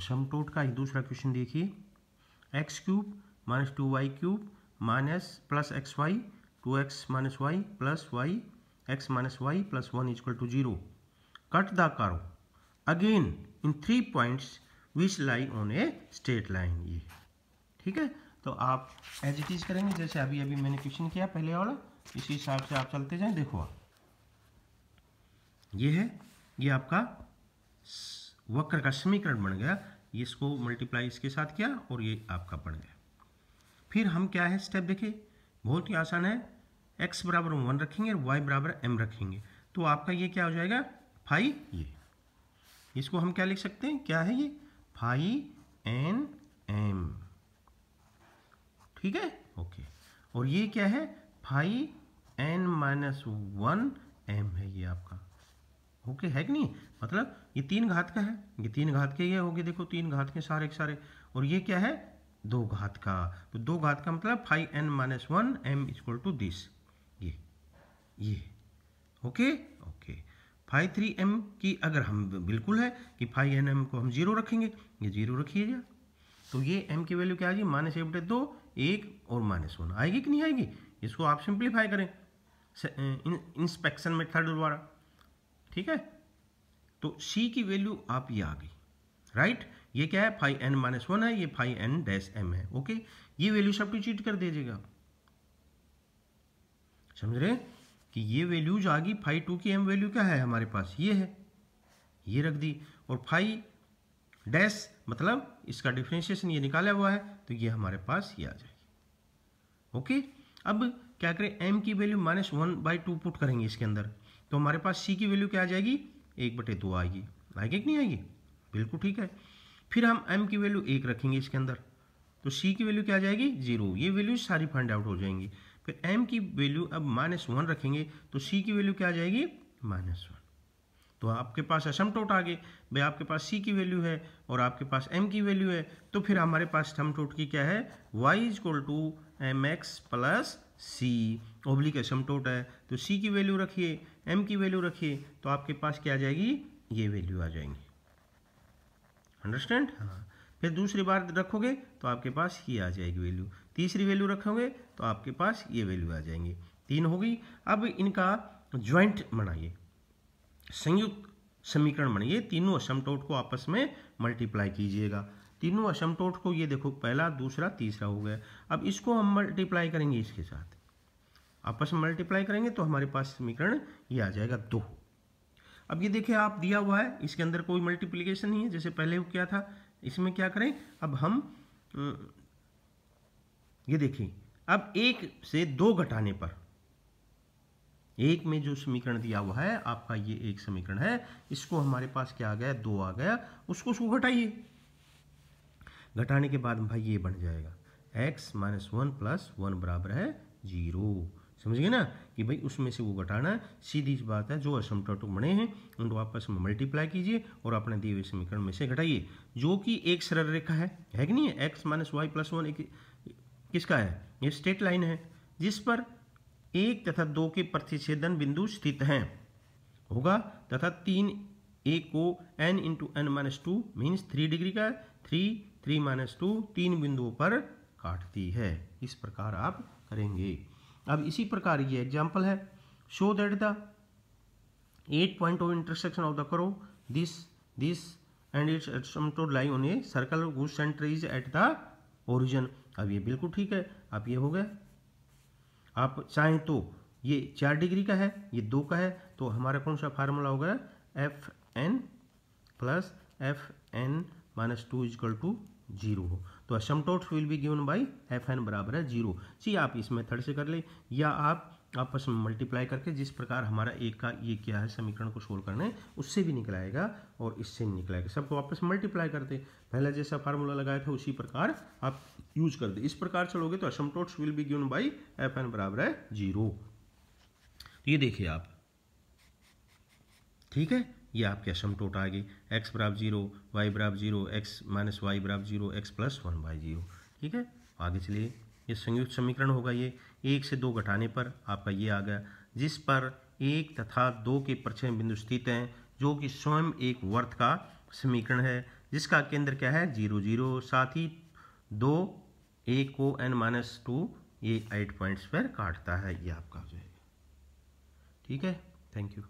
समटोट का दूसरा क्वेश्चन देखिए X cube minus two Y cube minus plus X Y two X minus Y plus Y X minus Y plus one is equal to zero cut the curve again in three points which lie on a straight line ये ठीक है तो आप as it is करेंगे जैसे अभी अभी मैंने क्वेश्चन किया पहले वाला इसी हिसाब से आप चलते जाएं देखो आप ये है ये आपका वक्र का समीकरण बन गया इसको मल्टीप्लाई इसके साथ किया और ये आपका बन गया फिर हम क्या है स्टेप देखें बहुत ही आसान है एक्स बराबर वन रखेंगे वाई बराबर एम रखेंगे तो आपका ये क्या हो जाएगा फाई ये इसको हम क्या लिख सकते हैं क्या है ये फाई एन एम ठीक है ओके और ये क्या है five N minus one M है ये आपका ओके है कि नहीं मतलब ये तीन घात का है ये तीन घात के ये गए देखो तीन घात के सारे के सारे और ये क्या है दो घात का तो दो घात का मतलब five N minus one M is equal to this ये ये okay okay five three M की अगर हम बिल्कुल है कि फाइव एन एम को हम जीरो रखेंगे ये जीरो रखिएगा तो ये एम की वैल्यू क्या आएगी माइनस एवटे बटे दो एक और माइनस वन आएगी कि नहीं आएगी इसको आप सिंप्लीफाई करें इंस्पेक्शन मेथड द्वारा ठीक है तो c की वैल्यू आप ये आ गई राइट ये क्या है फाइव एन माइनस वन है ये फाइव एन डैस एम है ओके ये वैल्यू चीट कर दीजिएगा समझ रहे कि ये वैल्यूज आ गई फाइव टू की एम वैल्यू क्या है हमारे पास ये है ये रख दी और फाइव डैस मतलब इसका डिफ्रेंशिएशन ये निकाला हुआ है तो ये हमारे पास ये आ जाएगी ओके अब क्या करें एम की value minus one by two put करेंगे इसके अंदर तो हमारे पास सी की वैल्यू क्या आ जाएगी एक बटे दो आएगी आएगी कि नहीं आएगी बिल्कुल ठीक है फिर हम एम की वैल्यू एक रखेंगे इसके अंदर तो सी की वैल्यू क्या आ जाएगी जीरो ये वैल्यू सारी फाइंड आउट हो जाएंगी फिर एम की वैल्यू अब माइनस वन रखेंगे तो सी की वैल्यू क्या आ जाएगी माइनस वन तो आपके पास असम टोट आ गए भाई आपके पास सी की वैल्यू है और आपके पास एम की वैल्यू है तो फिर हमारे पास सम टोट की क्या है Y is equal to M X plus C oblique है है तो सी की वैल्यू रखिए एम की वैल्यू रखिए तो आपके पास क्या आ जाएगी ये वैल्यू आ जाएंगी अंडरस्टैंड हाँ फिर दूसरी बार रखोगे तो आपके पास ये आ जाएगी वैल्यू तीसरी वैल्यू रखोगे तो आपके पास ये वैल्यू आ जाएंगी तीन होगी अब इनका ज्वाइंट बनाइए संयुक्त समीकरण बनाइए तीनों असमटोट को आपस में मल्टीप्लाई कीजिएगा तीनों असमटोट को ये देखो पहला दूसरा तीसरा हो गया अब इसको हम मल्टीप्लाई करेंगे इसके साथ आपस में मल्टीप्लाई करेंगे तो हमारे पास समीकरण ये आ जाएगा दो अब ये देखिए आप दिया हुआ है इसके अंदर कोई मल्टीप्लीकेशन नहीं है जैसे पहले क्या था इसमें क्या करें अब हम ये देखिए अब एक से दो घटाने पर एक में जो समीकरण दिया हुआ है आपका ये एक समीकरण है इसको हमारे पास क्या आ गया दो आ गया उसको उसको घटाइए घटाने के बाद भाई ये बन जाएगा X minus one plus one बराबर है जीरो समझ गए ना कि भाई उसमें से वो घटाना है सीधी सी बात है जो असमटोटक बने हैं उनको आपस में मल्टीप्लाई कीजिए और अपने दिए हुए समीकरण में से घटाइए जो कि एक सरल रेखा है है कि नहीं X minus Y plus one एक किसका है ये स्ट्रेट लाइन है जिस पर एक तथा दो के प्रतिच्छेदन बिंदु स्थित हैं होगा तथा तीन ए को N into N minus two means three degree का थ्री थ्री माइनस टू तीन बिंदुओं पर काटती है इस प्रकार आप करेंगे अब इसी प्रकार ये एग्जाम्पल है show that the eight point of intersection of the curve this this and its to lie on a circle good centre is at the origin अब ये बिल्कुल ठीक है अब ये हो गया आप चाहें तो ये चार डिग्री का है ये दो का है तो हमारा कौन सा फार्मूला होगा F N plus F N minus two is equal to zero हो तो asymptotes will be given by F N बराबर है जीरो जी आप इस मेथड से कर ले या आप आपस में मल्टीप्लाई करके जिस प्रकार हमारा एक का ये क्या है समीकरण को सोल्व करना है उससे भी निकलाएगा और इससे भी निकलाएगा सबको आपस में मल्टीप्लाई करते पहला जैसा फार्मूला लगाया था उसी प्रकार आप यूज कर दे इस प्रकार चलोगे तो asymptotes will be given by F N बराबर है जीरो ये देखिए आप ठीक है ये आपकी असम टोट आ गई एक्स बराब जीरो वाई बराब जीरो एक्स माइनस वाई बराब zero X plus one by zero ठीक है आगे चलिए ये संयुक्त समीकरण होगा ये एक से दो घटाने पर आपका ये आ गया जिस पर एक तथा दो के परिचय बिंदु स्थित हैं जो कि स्वयं एक वर्त का समीकरण है जिसका केंद्र क्या है जीरो जीरो साथ ही दो एक को एन माइनस टू ये एट पॉइंट्स पर काटता है ये आपका हो जाएगा ठीक है थैंक यू